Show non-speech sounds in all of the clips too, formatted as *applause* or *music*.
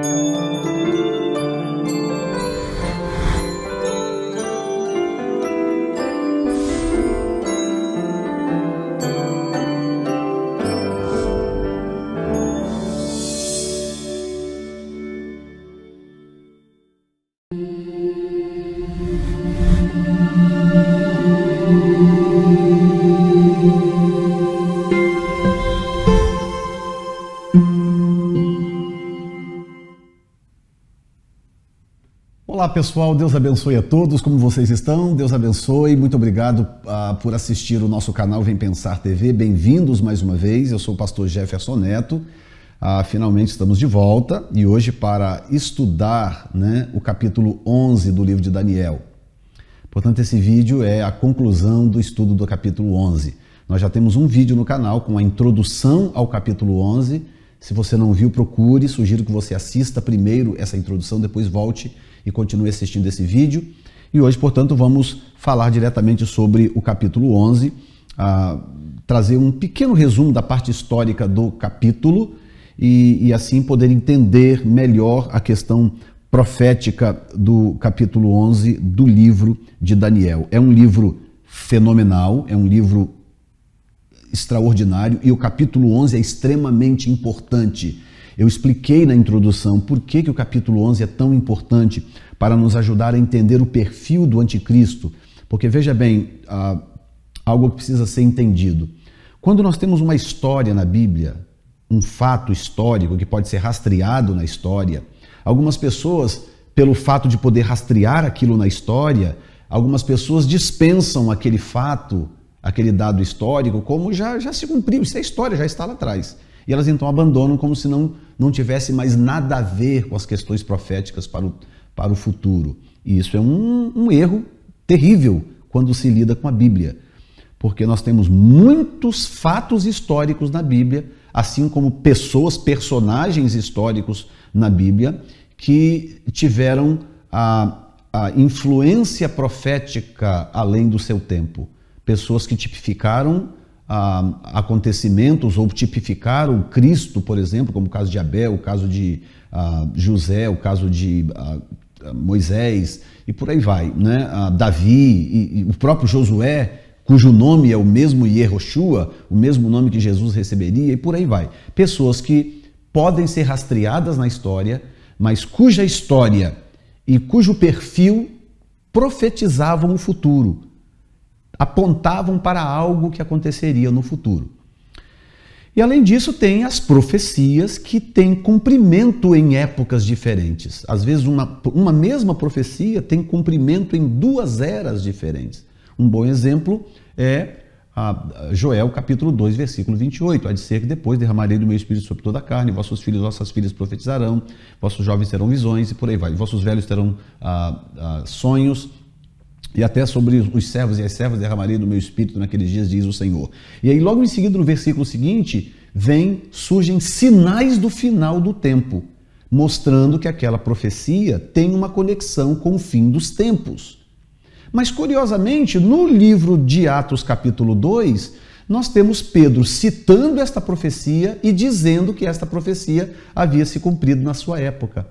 Thank you. Olá pessoal, Deus abençoe a todos, como vocês estão? Deus abençoe, muito obrigado uh, por assistir o nosso canal Vem Pensar TV, bem-vindos mais uma vez, eu sou o pastor Jefferson Neto, uh, finalmente estamos de volta e hoje para estudar né, o capítulo 11 do livro de Daniel. Portanto, esse vídeo é a conclusão do estudo do capítulo 11. Nós já temos um vídeo no canal com a introdução ao capítulo 11 se você não viu, procure. Sugiro que você assista primeiro essa introdução, depois volte e continue assistindo esse vídeo. E hoje, portanto, vamos falar diretamente sobre o capítulo 11, trazer um pequeno resumo da parte histórica do capítulo e, e assim poder entender melhor a questão profética do capítulo 11 do livro de Daniel. É um livro fenomenal, é um livro extraordinário e o capítulo 11 é extremamente importante. Eu expliquei na introdução por que, que o capítulo 11 é tão importante para nos ajudar a entender o perfil do anticristo. Porque veja bem, ah, algo que precisa ser entendido. Quando nós temos uma história na Bíblia, um fato histórico que pode ser rastreado na história, algumas pessoas, pelo fato de poder rastrear aquilo na história, algumas pessoas dispensam aquele fato aquele dado histórico como já, já se cumpriu, isso é história, já está lá atrás. E elas então abandonam como se não, não tivesse mais nada a ver com as questões proféticas para o, para o futuro. E isso é um, um erro terrível quando se lida com a Bíblia, porque nós temos muitos fatos históricos na Bíblia, assim como pessoas, personagens históricos na Bíblia, que tiveram a, a influência profética além do seu tempo pessoas que tipificaram ah, acontecimentos ou tipificaram Cristo, por exemplo, como o caso de Abel, o caso de ah, José, o caso de ah, ah Moisés e por aí vai, né? Ah, Davi e, e, o próprio Josué, cujo nome é o mesmo Yehoshua, o mesmo nome que Jesus receberia e por aí vai. Pessoas que podem ser rastreadas na história, mas cuja história e cujo perfil profetizavam o futuro, apontavam para algo que aconteceria no futuro. E além disso, tem as profecias que têm cumprimento em épocas diferentes. Às vezes, uma, uma mesma profecia tem cumprimento em duas eras diferentes. Um bom exemplo é Joel capítulo 2, versículo 28. Há de ser que depois derramarei do meu espírito sobre toda a carne, vossos filhos e vossas filhas profetizarão, vossos jovens terão visões e por aí vai. Vossos velhos terão ah, ah, sonhos e até sobre os servos e as servas derramarei do meu espírito naqueles dias, diz o Senhor. E aí, logo em seguida, no versículo seguinte, vem, surgem sinais do final do tempo, mostrando que aquela profecia tem uma conexão com o fim dos tempos. Mas, curiosamente, no livro de Atos, capítulo 2, nós temos Pedro citando esta profecia e dizendo que esta profecia havia se cumprido na sua época.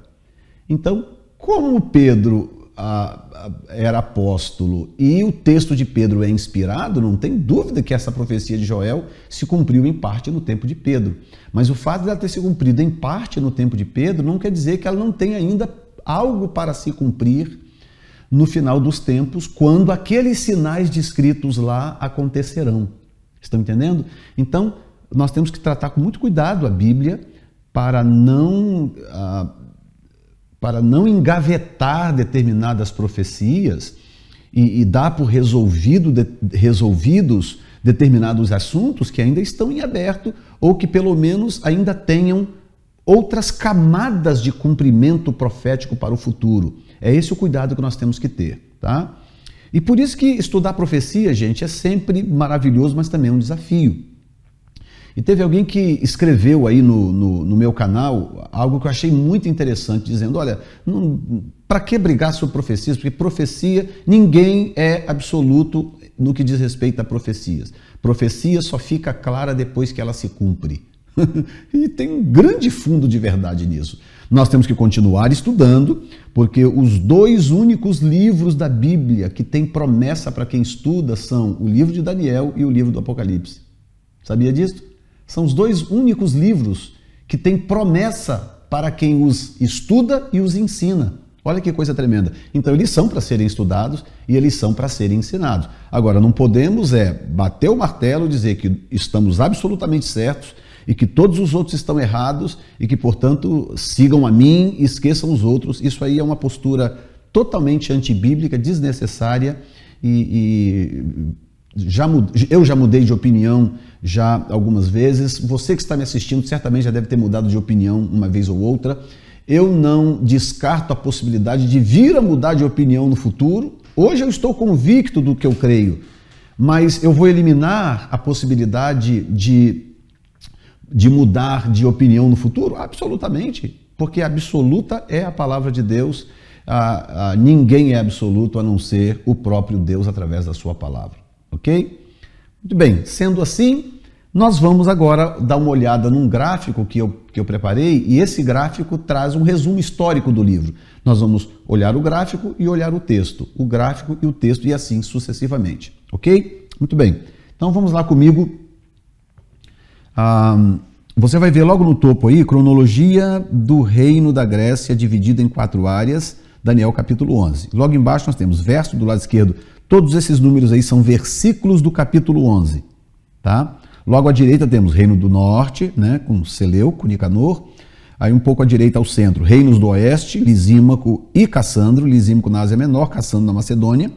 Então, como Pedro a, a, era apóstolo e o texto de Pedro é inspirado, não tem dúvida que essa profecia de Joel se cumpriu em parte no tempo de Pedro. Mas o fato dela ter se cumprido em parte no tempo de Pedro não quer dizer que ela não tem ainda algo para se cumprir no final dos tempos, quando aqueles sinais descritos lá acontecerão. Estão entendendo? Então, nós temos que tratar com muito cuidado a Bíblia para não ah, para não engavetar determinadas profecias e, e dar por resolvido, de, resolvidos determinados assuntos que ainda estão em aberto ou que pelo menos ainda tenham outras camadas de cumprimento profético para o futuro. É esse o cuidado que nós temos que ter, tá? E por isso que estudar profecia, gente, é sempre maravilhoso, mas também é um desafio. E teve alguém que escreveu aí no, no, no meu canal algo que eu achei muito interessante, dizendo: olha, para que brigar sobre profecias? Porque profecia, ninguém é absoluto no que diz respeito a profecias. Profecia só fica clara depois que ela se cumpre. *laughs* e tem um grande fundo de verdade nisso. Nós temos que continuar estudando, porque os dois únicos livros da Bíblia que têm promessa para quem estuda são o livro de Daniel e o livro do Apocalipse. Sabia disso? São os dois únicos livros que têm promessa para quem os estuda e os ensina. Olha que coisa tremenda. Então, eles são para serem estudados e eles são para serem ensinados. Agora, não podemos é bater o martelo, dizer que estamos absolutamente certos e que todos os outros estão errados e que, portanto, sigam a mim e esqueçam os outros. Isso aí é uma postura totalmente antibíblica, desnecessária e, e já mudei, eu já mudei de opinião já algumas vezes. Você que está me assistindo certamente já deve ter mudado de opinião uma vez ou outra. Eu não descarto a possibilidade de vir a mudar de opinião no futuro. Hoje eu estou convicto do que eu creio, mas eu vou eliminar a possibilidade de, de mudar de opinião no futuro? Absolutamente, porque absoluta é a palavra de Deus. Ah, ah, ninguém é absoluto a não ser o próprio Deus através da sua palavra ok? Muito bem, sendo assim, nós vamos agora dar uma olhada num gráfico que eu, que eu preparei e esse gráfico traz um resumo histórico do livro. Nós vamos olhar o gráfico e olhar o texto, o gráfico e o texto e assim sucessivamente, ok? Muito bem, então vamos lá comigo. Ah, você vai ver logo no topo aí, cronologia do reino da Grécia dividida em quatro áreas, Daniel capítulo 11. Logo embaixo nós temos verso do lado esquerdo Todos esses números aí são versículos do capítulo 11, tá? Logo à direita temos Reino do Norte, né, com Seleuco, Nicanor. Aí um pouco à direita ao centro, Reinos do Oeste, Lisímaco e Cassandro, Lisímaco na Ásia Menor, Cassandro na Macedônia.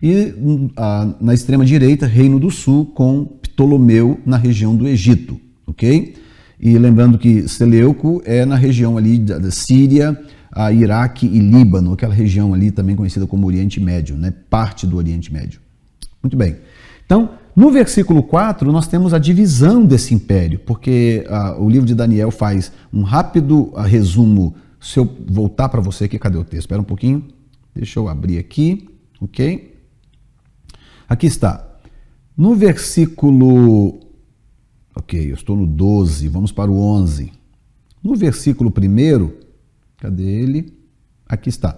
E hum, a, na extrema direita, Reino do Sul, com Ptolomeu na região do Egito, ok? E lembrando que Seleuco é na região ali da, da Síria, a Iraque e Líbano, aquela região ali também conhecida como Oriente Médio, né? parte do Oriente Médio. Muito bem. Então, no versículo 4, nós temos a divisão desse império, porque ah, o livro de Daniel faz um rápido ah, resumo. Se eu voltar para você aqui, cadê o texto? Espera um pouquinho. Deixa eu abrir aqui, ok? Aqui está. No versículo. Ok, eu estou no 12, vamos para o 11. No versículo 1, Cadê ele? Aqui está.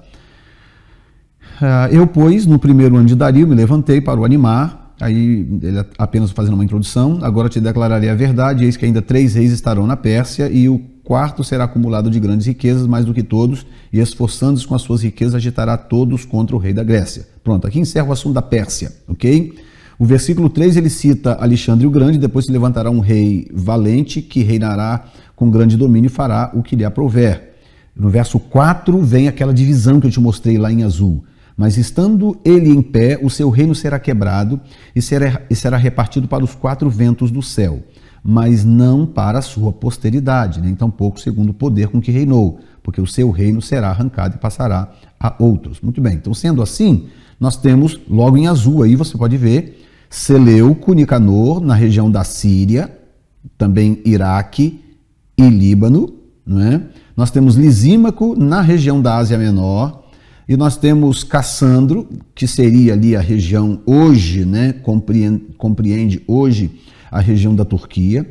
Ah, eu, pois, no primeiro ano de Dario, me levantei para o animar. Aí, ele apenas fazendo uma introdução. Agora te declararei a verdade, eis que ainda três reis estarão na Pérsia, e o quarto será acumulado de grandes riquezas, mais do que todos, e esforçando-se com as suas riquezas, agitará todos contra o rei da Grécia. Pronto, aqui encerra o assunto da Pérsia, ok? O versículo 3 ele cita Alexandre o Grande, depois se levantará um rei valente que reinará com grande domínio e fará o que lhe aprouver. No verso 4 vem aquela divisão que eu te mostrei lá em azul. Mas estando ele em pé, o seu reino será quebrado e será, e será repartido para os quatro ventos do céu, mas não para a sua posteridade, nem tampouco segundo o poder com que reinou, porque o seu reino será arrancado e passará a outros. Muito bem, então sendo assim, nós temos logo em azul aí, você pode ver, Seleuco, Nicanor, na região da Síria, também Iraque e Líbano, não é? Nós temos Lisímaco na região da Ásia Menor e nós temos Cassandro, que seria ali a região hoje, né, compreende, compreende hoje a região da Turquia.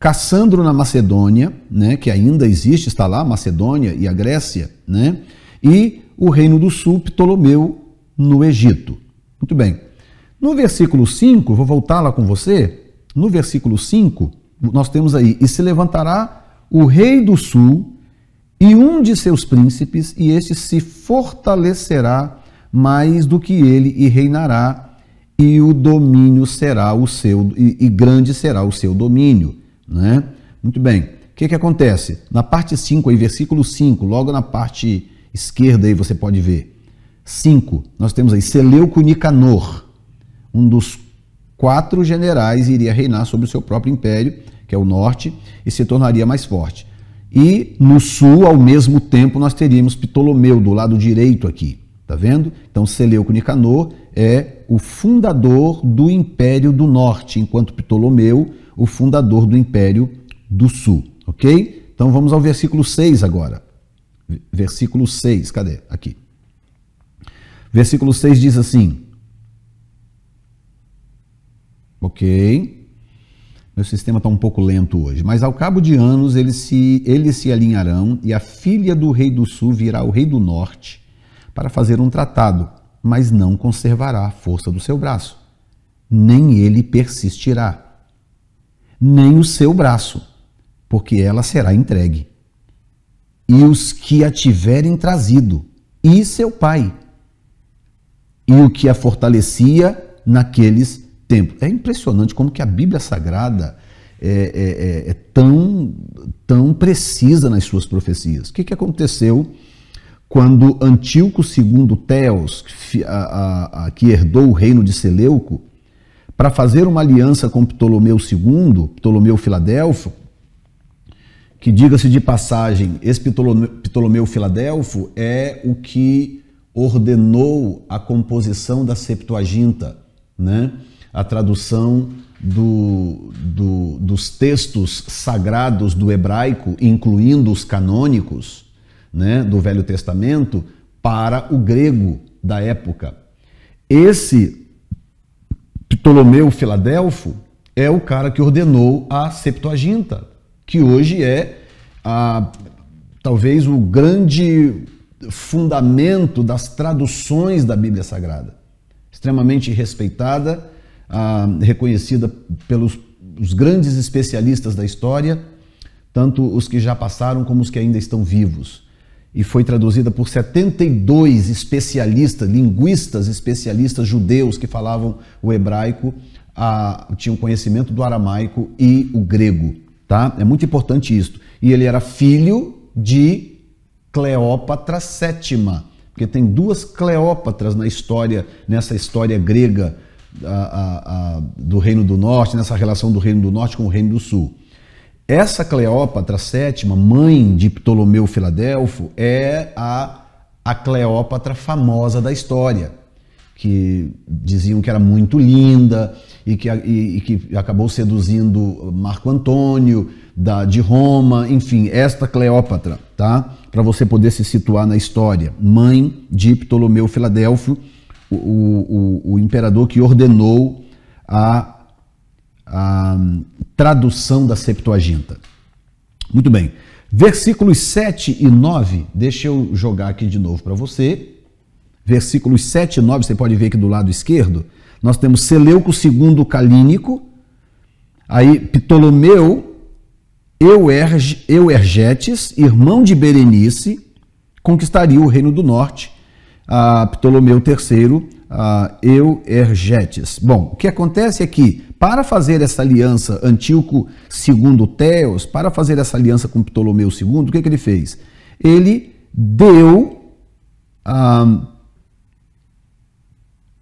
Cassandro na Macedônia, né, que ainda existe, está lá, Macedônia e a Grécia, né, e o Reino do Sul, Ptolomeu, no Egito. Muito bem. No versículo 5, vou voltar lá com você, no versículo 5, nós temos aí, e se levantará o rei do sul e um de seus príncipes, e este se fortalecerá mais do que ele e reinará, e o domínio será o seu, e, e grande será o seu domínio. Né? Muito bem, o que, que acontece? Na parte 5, aí, versículo 5, logo na parte esquerda aí você pode ver. 5, nós temos aí Seleuco Nicanor, um dos quatro generais iria reinar sobre o seu próprio império, que é o norte, e se tornaria mais forte. E no sul, ao mesmo tempo, nós teríamos Ptolomeu do lado direito aqui, tá vendo? Então Seleuco Nicanor é o fundador do Império do Norte, enquanto Ptolomeu, o fundador do Império do Sul, ok? Então vamos ao versículo 6 agora. Versículo 6, cadê? Aqui. Versículo 6 diz assim: Ok. Meu sistema está um pouco lento hoje, mas ao cabo de anos eles se, eles se alinharão e a filha do rei do sul virá ao rei do norte para fazer um tratado, mas não conservará a força do seu braço, nem ele persistirá, nem o seu braço, porque ela será entregue. E os que a tiverem trazido, e seu pai, e o que a fortalecia naqueles é impressionante como que a Bíblia Sagrada é, é, é, é tão, tão precisa nas suas profecias. O que, que aconteceu quando Antíoco II Teos, a, a, a, que herdou o reino de Seleuco, para fazer uma aliança com Ptolomeu II, Ptolomeu Filadelfo, que diga-se de passagem, esse Ptolomeu, Ptolomeu Filadelfo é o que ordenou a composição da Septuaginta, né? a tradução do, do, dos textos sagrados do hebraico, incluindo os canônicos né, do Velho Testamento, para o grego da época. Esse Ptolomeu Filadelfo é o cara que ordenou a Septuaginta, que hoje é a, talvez o grande fundamento das traduções da Bíblia Sagrada. Extremamente respeitada ah, reconhecida pelos grandes especialistas da história, tanto os que já passaram como os que ainda estão vivos. E foi traduzida por 72 especialistas, linguistas especialistas judeus que falavam o hebraico, ah, tinham conhecimento do aramaico e o grego. Tá? É muito importante isso. E ele era filho de Cleópatra VII, porque tem duas Cleópatras na história, nessa história grega a, a, do Reino do Norte, nessa relação do Reino do Norte com o Reino do Sul. Essa Cleópatra VII, mãe de Ptolomeu Filadelfo, é a, a Cleópatra famosa da história, que diziam que era muito linda e que, e, e que acabou seduzindo Marco Antônio da, de Roma, enfim, esta Cleópatra, tá? Para você poder se situar na história, mãe de Ptolomeu Filadelfo o, o, o imperador que ordenou a, a hum, tradução da Septuaginta. Muito bem. Versículos 7 e 9, deixa eu jogar aqui de novo para você. Versículos 7 e 9, você pode ver aqui do lado esquerdo, nós temos Seleuco II Calínico, aí Ptolomeu Euergetes, irmão de Berenice, conquistaria o Reino do Norte a ah, Ptolomeu III, a ah, Euergetes. Bom, o que acontece é que, para fazer essa aliança Antíoco II Teos, para fazer essa aliança com Ptolomeu II, o que, que ele fez? Ele deu ah,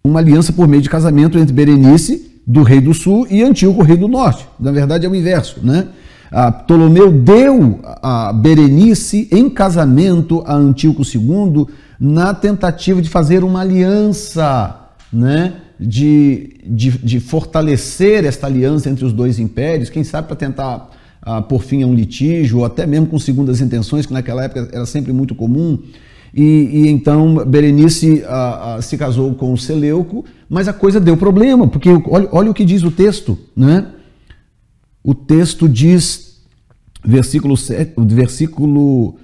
uma aliança por meio de casamento entre Berenice, do rei do sul, e Antíoco, rei do norte. Na verdade, é o inverso, né? Ah, Ptolomeu deu a Berenice em casamento a Antíoco II na tentativa de fazer uma aliança, né? De, de, de fortalecer esta aliança entre os dois impérios, quem sabe para tentar ah, por fim a um litígio, ou até mesmo com segundas intenções, que naquela época era sempre muito comum. E, e então Berenice ah, ah, se casou com Seleuco, mas a coisa deu problema, porque olha, olha o que diz o texto, né? o texto diz, versículo, 7, versículo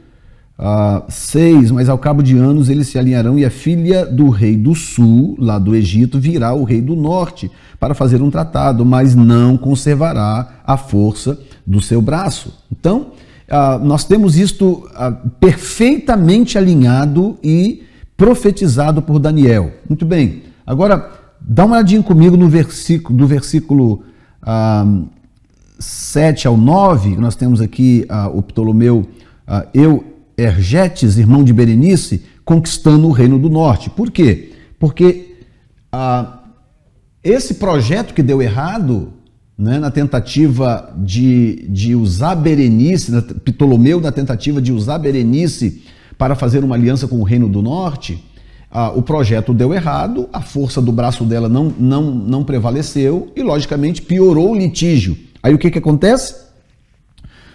6, ah, mas ao cabo de anos eles se alinharão e a filha do rei do sul, lá do Egito, virá o rei do norte para fazer um tratado, mas não conservará a força do seu braço. Então, ah, nós temos isto ah, perfeitamente alinhado e profetizado por Daniel. Muito bem, agora dá uma olhadinha comigo no versículo, do versículo 7 ao 9, nós temos aqui ah, o Ptolomeu ah, Eu Ergetes, irmão de Berenice, conquistando o Reino do Norte. Por quê? Porque ah, esse projeto que deu errado, né, na tentativa de, de usar Berenice, na, Ptolomeu na tentativa de usar Berenice para fazer uma aliança com o Reino do Norte, ah, o projeto deu errado, a força do braço dela não, não, não prevaleceu e, logicamente, piorou o litígio. Aí o que, que acontece?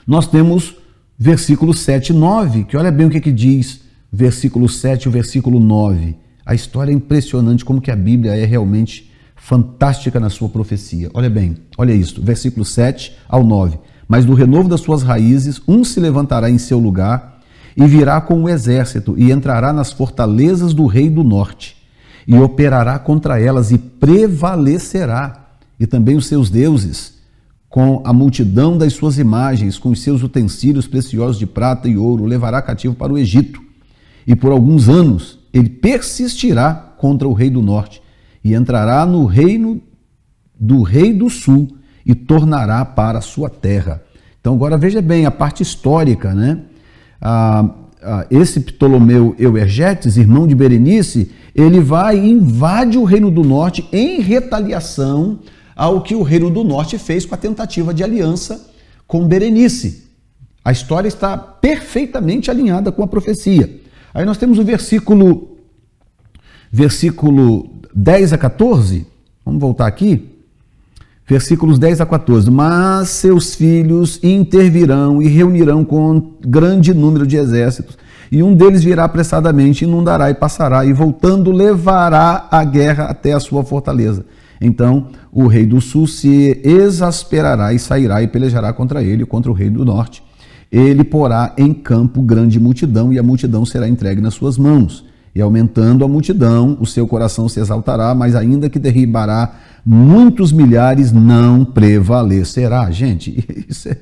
Nós temos versículo 7 e 9, que olha bem o que, que diz versículo 7 e o versículo 9. A história é impressionante, como que a Bíblia é realmente fantástica na sua profecia. Olha bem, olha isso, versículo 7 ao 9. Mas do renovo das suas raízes, um se levantará em seu lugar e virá com o exército e entrará nas fortalezas do rei do norte e operará contra elas e prevalecerá. E também os seus deuses com a multidão das suas imagens, com os seus utensílios preciosos de prata e ouro, levará cativo para o Egito. E por alguns anos ele persistirá contra o rei do norte e entrará no reino do rei do sul e tornará para a sua terra. Então agora veja bem a parte histórica, né? Ah, ah, esse Ptolomeu Euergetes, irmão de Berenice, ele vai e invade o reino do norte em retaliação ao que o Reino do Norte fez com a tentativa de aliança com Berenice. A história está perfeitamente alinhada com a profecia. Aí nós temos o versículo versículo 10 a 14. Vamos voltar aqui. Versículos 10 a 14. Mas seus filhos intervirão e reunirão com grande número de exércitos, e um deles virá apressadamente, inundará e passará, e voltando levará a guerra até a sua fortaleza então o rei do sul se exasperará e sairá e pelejará contra ele, contra o rei do norte. Ele porá em campo grande multidão e a multidão será entregue nas suas mãos. E aumentando a multidão, o seu coração se exaltará, mas ainda que derribará muitos milhares, não prevalecerá. Gente, *laughs* isso é,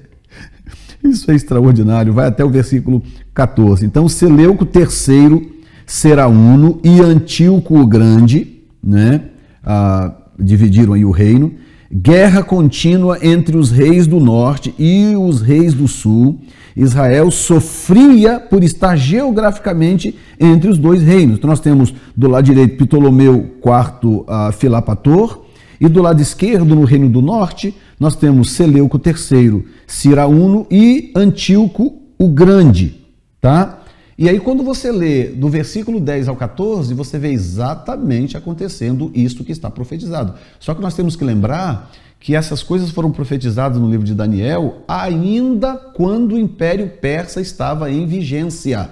isso é extraordinário. Vai até o versículo 14. Então, Seleuco III será uno e Antíoco o Grande, né? Ah, dividiram aí o reino, guerra contínua entre os reis do norte e os reis do sul. Israel sofria por estar geograficamente entre os dois reinos. Então nós temos do lado direito Ptolomeu IV uh, ah, Filapator e do lado esquerdo, no reino do norte, nós temos Seleuco III Cirauno e Antíoco o Grande, tá? E aí, quando você lê do versículo 10 ao 14, você vê exatamente acontecendo isto que está profetizado. Só que nós temos que lembrar que essas coisas foram profetizadas no livro de Daniel ainda quando o Império Persa estava em vigência.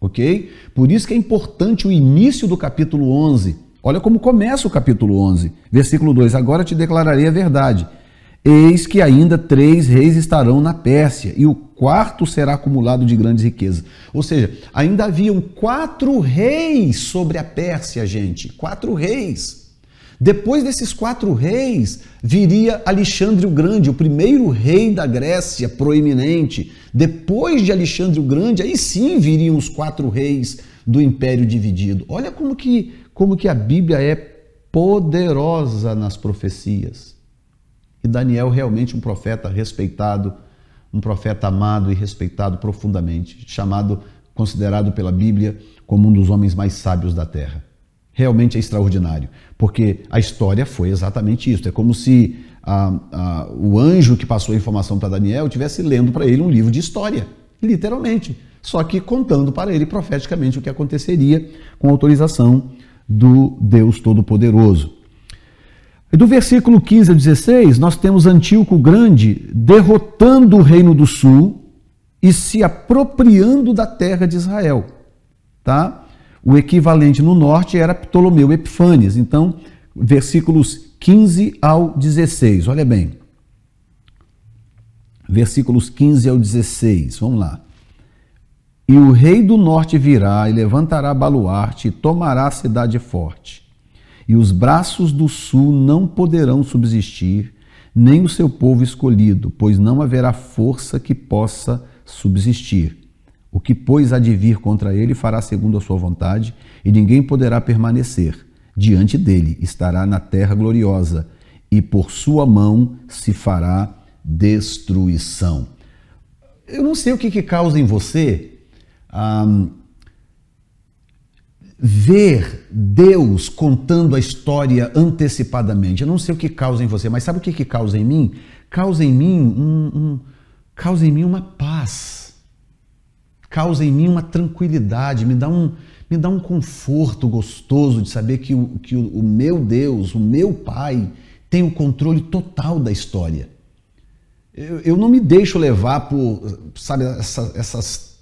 Ok? Por isso que é importante o início do capítulo 11. Olha como começa o capítulo 11, versículo 2: Agora te declararei a verdade Eis que ainda três reis estarão na Pérsia, e o quarto será acumulado de grandes riquezas. Ou seja, ainda haviam quatro reis sobre a Pérsia, gente. Quatro reis. Depois desses quatro reis, viria Alexandre o Grande, o primeiro rei da Grécia proeminente. Depois de Alexandre o Grande, aí sim viriam os quatro reis do Império Dividido. Olha como que, como que a Bíblia é poderosa nas profecias e Daniel realmente um profeta respeitado, um profeta amado e respeitado profundamente, chamado, considerado pela Bíblia como um dos homens mais sábios da terra. Realmente é extraordinário, porque a história foi exatamente isso. É como se a, a, o anjo que passou a informação para Daniel estivesse lendo para ele um livro de história, literalmente, só que contando para ele profeticamente o que aconteceria com autorização do Deus Todo-Poderoso. E do versículo 15 a 16, nós temos Antíoco Grande derrotando o reino do sul e se apropriando da terra de Israel. Tá? O equivalente no norte era Ptolomeu Epifanes. Então, versículos 15 ao 16, olha bem. Versículos 15 ao 16, vamos lá. E o rei do norte virá e levantará baluarte e tomará a cidade forte e os braços do sul não poderão subsistir, nem o seu povo escolhido, pois não haverá força que possa subsistir. O que, pois, há de vir contra ele fará segundo a sua vontade, e ninguém poderá permanecer. Diante dele estará na terra gloriosa, e por sua mão se fará destruição. Eu não sei o que, que causa em você. Ah, ver Deus contando a história antecipadamente. Eu não sei o que causa em você, mas sabe o que, que causa em mim? Causa em mim um, um causa em mim uma paz, causa em mim uma tranquilidade, me dá um, me dá um conforto gostoso de saber que, o, que o, o meu Deus, o meu Pai, tem o controle total da história. Eu, eu não me deixo levar por, sabe, essa, essas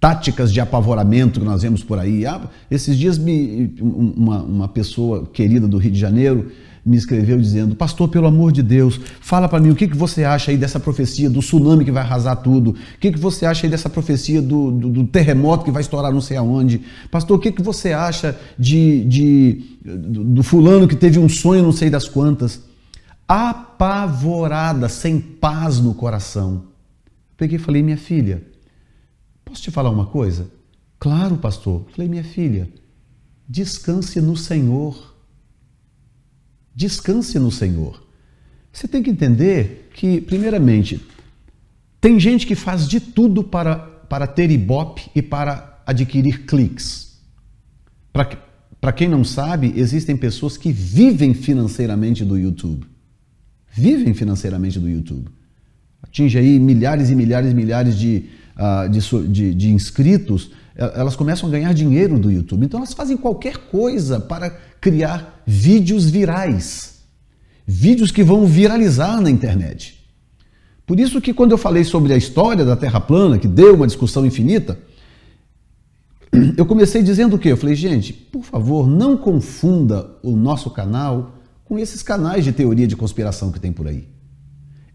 táticas de apavoramento que nós vemos por aí. Ah, esses dias me, uma, uma pessoa querida do Rio de Janeiro me escreveu dizendo: Pastor, pelo amor de Deus, fala para mim o que, que você acha aí dessa profecia do tsunami que vai arrasar tudo? O que, que você acha aí dessa profecia do, do, do terremoto que vai estourar não sei aonde? Pastor, o que, que você acha de, de do, do fulano que teve um sonho não sei das quantas? Apavorada, sem paz no coração. Peguei e falei: Minha filha Posso te falar uma coisa? Claro, pastor. Falei, minha filha, descanse no Senhor. Descanse no Senhor. Você tem que entender que, primeiramente, tem gente que faz de tudo para, para ter ibope e para adquirir cliques. Para quem não sabe, existem pessoas que vivem financeiramente do YouTube. Vivem financeiramente do YouTube. Atinge aí milhares e milhares e milhares de, ah, de, de, de inscritos, elas começam a ganhar dinheiro do YouTube. Então elas fazem qualquer coisa para criar vídeos virais. Vídeos que vão viralizar na internet. Por isso que quando eu falei sobre a história da Terra plana, que deu uma discussão infinita, eu comecei dizendo o quê? Eu falei, gente, por favor, não confunda o nosso canal com esses canais de teoria de conspiração que tem por aí.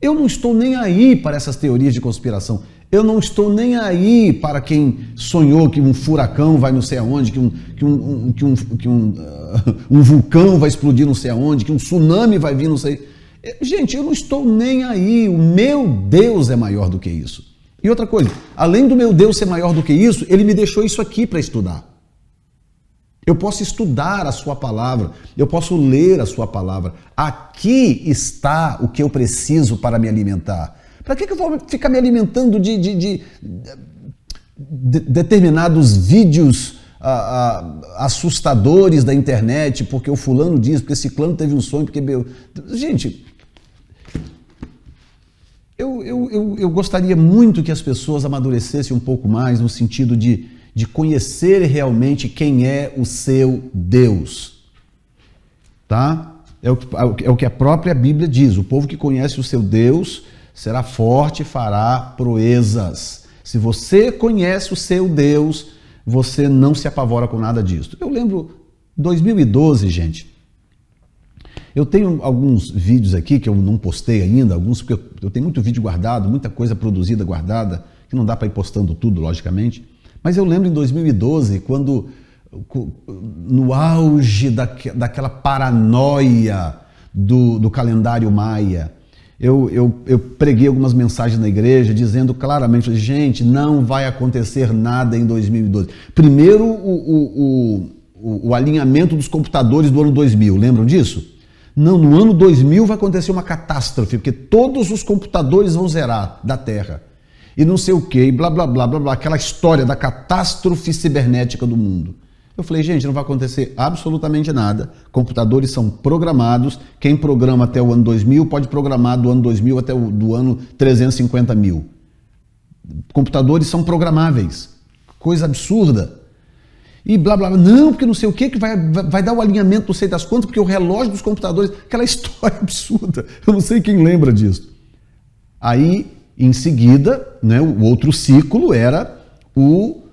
Eu não estou nem aí para essas teorias de conspiração. Eu não estou nem aí para quem sonhou que um furacão vai não sei aonde, que um, que um, que um, que um, uh, *laughs* um vulcão vai explodir não sei aonde, que um tsunami vai vir não sei. É, gente, eu não estou nem aí. O meu Deus é maior do que isso. E outra coisa, além do meu Deus ser maior do que isso, ele me deixou isso aqui para estudar. Eu posso estudar a sua palavra, eu posso ler a sua palavra. Aqui está o que eu preciso para me alimentar. Para que, que eu vou ficar me alimentando de, de, de, de determinados vídeos ah, ah, assustadores da internet, porque o fulano diz, porque esse clã teve um sonho, porque. Meu... Gente. Eu, eu, eu, eu gostaria muito que as pessoas amadurecessem um pouco mais no sentido de, de conhecer realmente quem é o seu Deus. Tá? É o, que, é o que a própria Bíblia diz: o povo que conhece o seu Deus será forte e fará proezas. Se você conhece o seu Deus, você não se apavora com nada disso. Eu lembro 2012, gente. Eu tenho alguns vídeos aqui que eu não postei ainda, alguns porque eu tenho muito vídeo guardado, muita coisa produzida guardada, que não dá para ir postando tudo, logicamente. Mas eu lembro em 2012, quando no auge daquela paranoia do, do calendário maia, eu, eu, eu preguei algumas mensagens na igreja dizendo claramente: gente, não vai acontecer nada em 2012. Primeiro, o, o, o, o alinhamento dos computadores do ano 2000, lembram disso? Não, no ano 2000 vai acontecer uma catástrofe, porque todos os computadores vão zerar da Terra. E não sei o que, blá, blá, blá, blá, blá, aquela história da catástrofe cibernética do mundo. Eu falei, gente, não vai acontecer absolutamente nada. Computadores são programados. Quem programa até o ano 2000 pode programar do ano 2000 até o do ano 350 mil. Computadores são programáveis. Coisa absurda. E blá blá, blá. não, porque não sei o que, que vai, vai dar o alinhamento, não sei das quantas, porque o relógio dos computadores. Aquela *laughs* história absurda. Eu não sei quem lembra disso. Aí, em seguida, né, o outro ciclo era o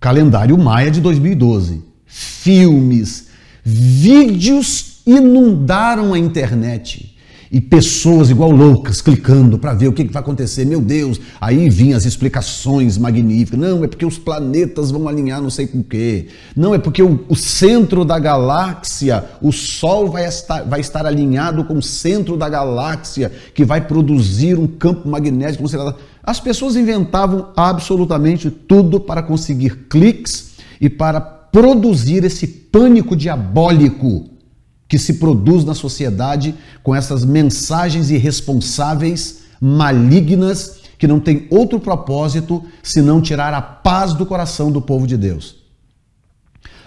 calendário maia de 2012. Filmes, vídeos inundaram a internet e pessoas igual loucas clicando para ver o que, que vai acontecer. Meu Deus, aí vinham as explicações magníficas. Não, é porque os planetas vão alinhar não sei com o quê. Não, é porque o, o, centro da galáxia, o Sol vai estar, vai estar alinhado com o centro da galáxia, que vai produzir um campo magnético. Não sei lá. As pessoas inventavam absolutamente tudo para conseguir cliques e para produzir esse pânico diabólico que se produz na sociedade com essas mensagens irresponsáveis, malignas, que não tem outro propósito senão tirar a paz do coração do povo de Deus.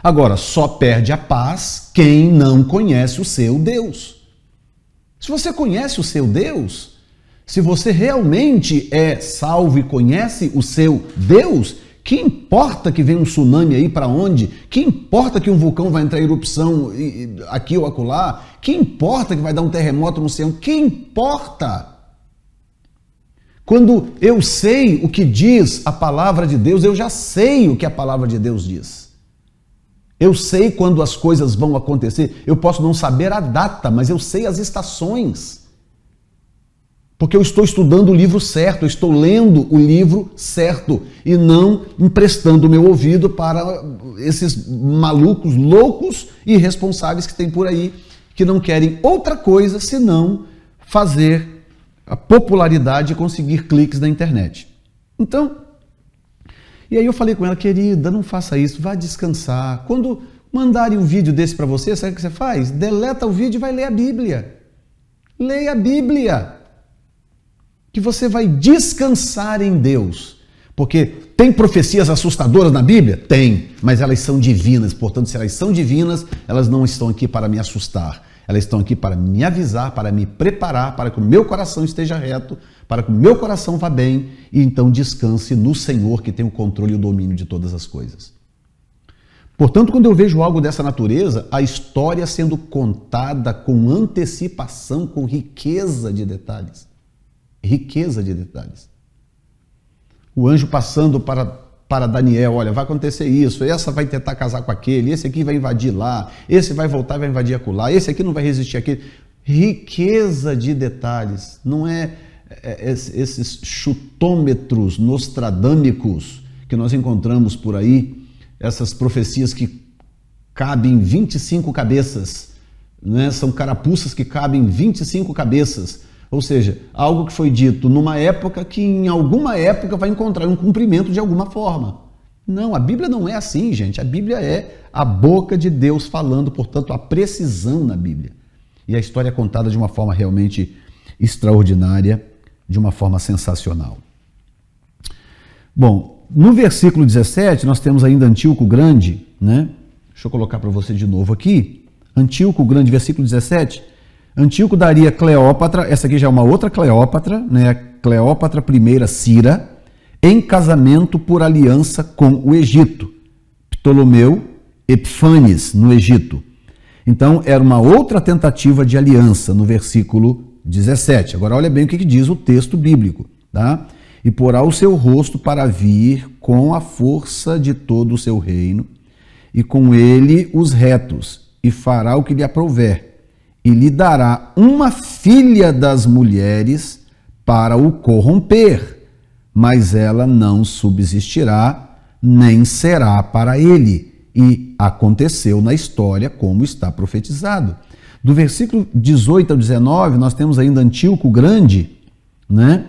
Agora, só perde a paz quem não conhece o seu Deus. Se você conhece o seu Deus, se você realmente é salvo e conhece o seu Deus, que importa que venha um tsunami aí para onde? Que importa que um vulcão vai entrar em erupção aqui ou acolá? Que importa que vai dar um terremoto no céu? Que importa? Quando eu sei o que diz a palavra de Deus, eu já sei o que a palavra de Deus diz. Eu sei quando as coisas vão acontecer. Eu posso não saber a data, mas eu sei as estações. Porque eu estou estudando o livro certo, eu estou lendo o livro certo e não emprestando meu ouvido para esses malucos, loucos e irresponsáveis que tem por aí, que não querem outra coisa senão fazer a popularidade e conseguir cliques na internet. Então, e aí eu falei com ela, querida, não faça isso, vá descansar. Quando mandarem um vídeo desse para você, sabe o que você faz? Deleta o vídeo e vai ler a Bíblia. Leia a Bíblia que você vai descansar em Deus. Porque tem profecias assustadoras na Bíblia? Tem, mas elas são divinas. Portanto, se elas são divinas, elas não estão aqui para me assustar. Elas estão aqui para me avisar, para me preparar, para que o meu coração esteja reto, para que o meu coração vá bem e então descanse no Senhor que tem o controle e o domínio de todas as coisas. Portanto, quando eu vejo algo dessa natureza, a história sendo contada com antecipação, com riqueza de detalhes riqueza de detalhes. O anjo passando para, para Daniel: olha, vai acontecer isso, essa vai tentar casar com aquele, esse aqui vai invadir lá, esse vai voltar e vai invadir acolá, esse aqui não vai resistir aqui. Riqueza de detalhes, não é, é, é esses chutômetros nostradâmicos que nós encontramos por aí, essas profecias que cabem 25 cabeças, né? são carapuças que cabem 25 cabeças. Ou seja, algo que foi dito numa época que em alguma época vai encontrar um cumprimento de alguma forma. Não, a Bíblia não é assim, gente. A Bíblia é a boca de Deus falando, portanto, a precisão na Bíblia. E a história é contada de uma forma realmente extraordinária, de uma forma sensacional. Bom, no versículo 17, nós temos ainda Antíoco Grande, né? Deixa eu colocar para você de novo aqui. Antíoco Grande, versículo 17. Antíoco daria Cleópatra, essa aqui já é uma outra Cleópatra, né? Cleópatra I Cira, em casamento por aliança com o Egito. Ptolomeu Epifanes, no Egito. Então, era uma outra tentativa de aliança no versículo 17. Agora, olha bem o que, diz o texto bíblico, tá? E porá o seu rosto para vir com a força de todo o seu reino, e com ele os retos, e fará o que lhe aprouver e lhe dará uma filha das mulheres para o corromper, mas ela não subsistirá, nem será para ele. E aconteceu na história como está profetizado. Do versículo 18 ao 19, nós temos ainda Antíoco Grande, né,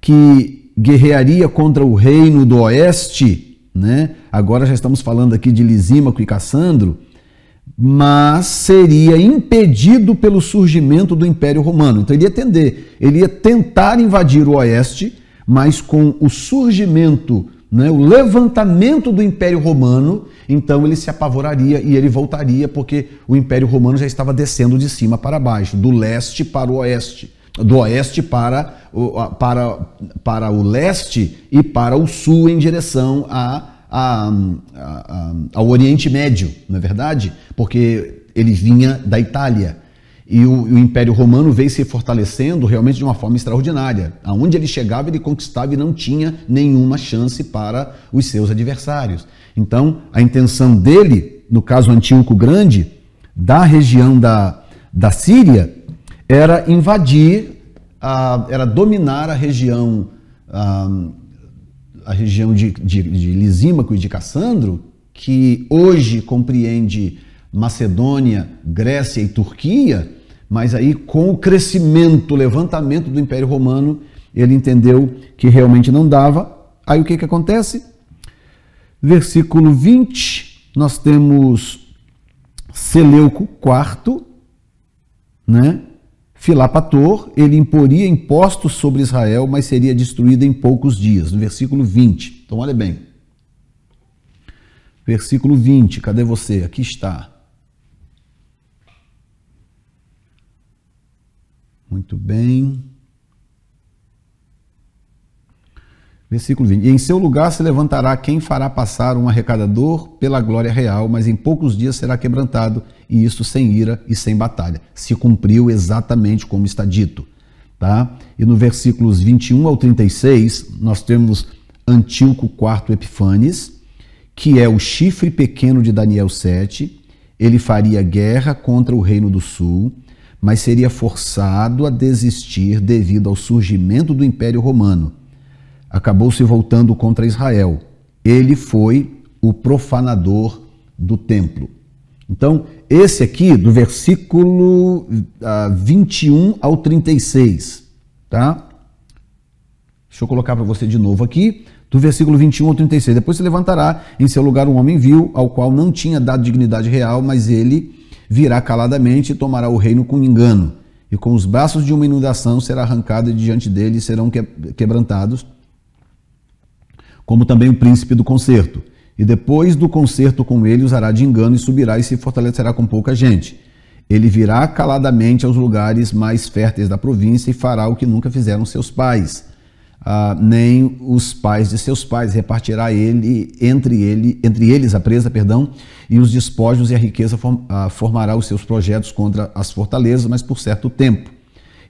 que guerrearia contra o reino do oeste, né? Agora já estamos falando aqui de Lisímaco e Cassandro, mas seria impedido pelo surgimento do Império Romano. Então ele ia ele ia tentar invadir o oeste, mas com o surgimento, né, o levantamento do Império Romano, então ele se apavoraria e ele voltaria, porque o Império Romano já estava descendo de cima para baixo, do leste para o oeste, do oeste para, para, para o leste e para o sul em direção a a, a, ao Oriente Médio, não é verdade? Porque ele vinha da Itália. E o, o, Império Romano veio se fortalecendo realmente de uma forma extraordinária. Aonde ele chegava, ele conquistava e não tinha nenhuma chance para os seus adversários. Então, a intenção dele, no caso Antíoco Grande, da região da, da Síria, era invadir, a, era dominar a região. A, a região de, de, de Lisímaco e de Cassandro, que hoje compreende Macedônia, Grécia e Turquia, mas aí com o crescimento, o levantamento do Império Romano, ele entendeu que realmente não dava. Aí o que, que acontece? Versículo 20, nós temos Seleuco IV, né? Filapator, ele imporia impostos sobre Israel, mas seria destruída em poucos dias. No versículo 20. Então, olha bem. Versículo 20, cadê você? Aqui está. Muito bem. Versículo 20. E em seu lugar se levantará quem fará passar um arrecadador pela glória real, mas em poucos dias será quebrantado, e isso sem ira e sem batalha. Se cumpriu exatamente como está dito. Tá? E no versículos 21 ao 36, nós temos Antíoco IV Epifanes, que é o chifre pequeno de Daniel 7. Ele faria guerra contra o reino do sul, mas seria forçado a desistir devido ao surgimento do Império Romano acabou se voltando contra Israel. Ele foi o profanador do templo. Então, esse aqui, do versículo 21 ah, ao 36, tá? Deixa eu colocar para você de novo aqui, do versículo 21 ao 36. Depois se levantará em seu lugar um homem vil, ao qual não tinha dado dignidade real, mas ele virá caladamente e tomará o reino com engano. E com os braços de uma inundação será arrancado e diante dele serão quebrantados como também o príncipe do concerto. E depois do concerto com ele, usará de engano e subirá e se fortalecerá com pouca gente. Ele virá caladamente aos lugares mais férteis da província e fará o que nunca fizeram seus pais, ah, nem os pais de seus pais. Repartirá ele entre, ele entre eles a presa, perdão, e os despojos e a riqueza form, ah, formará os seus projetos contra as fortalezas, mas por certo tempo.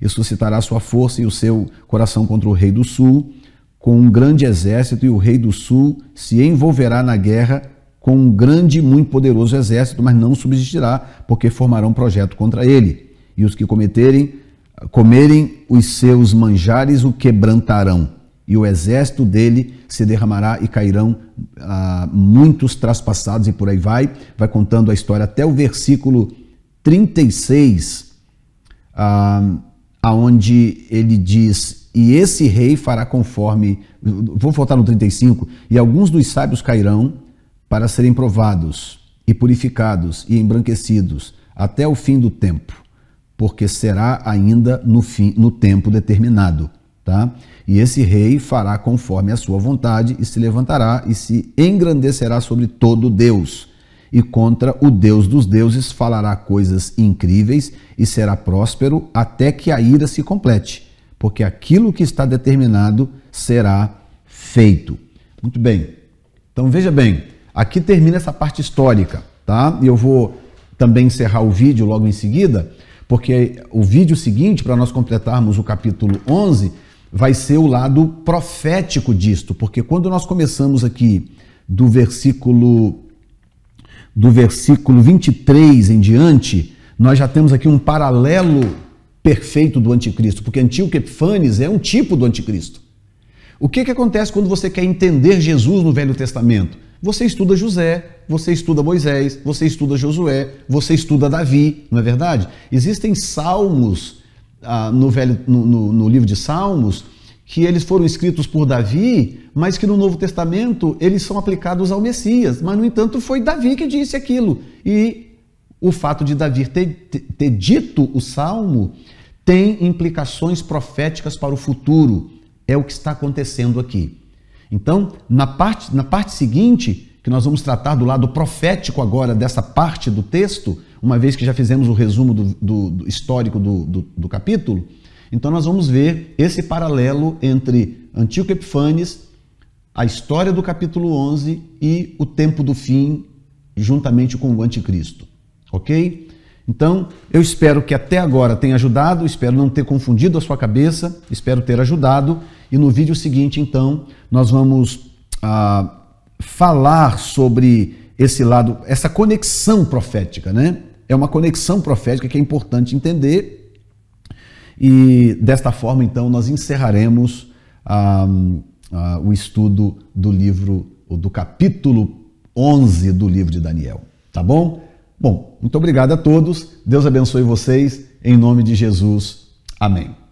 E suscitará sua força e o seu coração contra o rei do sul com um grande exército e o rei do sul se envolverá na guerra com um grande e muito poderoso exército, mas não subsistirá, porque formarão projeto contra ele. E os que cometerem, comerem os seus manjares o quebrantarão, e o exército dele se derramará e cairão ah, muitos traspassados e por aí vai. Vai contando a história até o versículo 36, ah, aonde ele diz e esse rei fará conforme. Vou voltar no 35. E alguns dos sábios cairão para serem provados, e purificados, e embranquecidos, até o fim do tempo, porque será ainda no, fim, no tempo determinado. Tá? E esse rei fará conforme a sua vontade, e se levantará e se engrandecerá sobre todo Deus. E contra o Deus dos deuses falará coisas incríveis e será próspero até que a ira se complete porque aquilo que está determinado será feito. Muito bem. Então veja bem, aqui termina essa parte histórica, tá? E eu vou também encerrar o vídeo logo em seguida, porque o vídeo seguinte, para nós completarmos o capítulo 11, vai ser o lado profético disto, porque quando nós começamos aqui do versículo do versículo 23 em diante, nós já temos aqui um paralelo perfeito do anticristo, porque Antíoco Epifanes é um tipo do anticristo. O que, que acontece quando você quer entender Jesus no Velho Testamento? Você estuda José, você estuda Moisés, você estuda Josué, você estuda Davi, não é verdade? Existem salmos ah, no, velho, no, no, no livro de Salmos que eles foram escritos por Davi, mas que no Novo Testamento eles são aplicados ao Messias. Mas, no entanto, foi Davi que disse aquilo. E o fato de Davi ter, ter dito o salmo tem implicações proféticas para o futuro. É o que está acontecendo aqui. Então, na parte, na parte seguinte, que nós vamos tratar do lado profético agora dessa parte do texto, uma vez que já fizemos o resumo do, do, do histórico do, do, capítulo, então nós vamos ver esse paralelo entre Antíoco Epifanes, a história do capítulo 11 e o tempo do fim, juntamente com o anticristo. Ok? Então, eu espero que até agora tenha ajudado, espero não ter confundido a sua cabeça, espero ter ajudado. E no vídeo seguinte, então, nós vamos ah, falar sobre esse lado, essa conexão profética, né? É uma conexão profética que é importante entender. E desta forma, então, nós encerraremos ah, ah, o estudo do livro, do capítulo 11 do livro de Daniel. Tá bom? Bom, muito obrigado a todos. Deus abençoe vocês. Em nome de Jesus. Amém.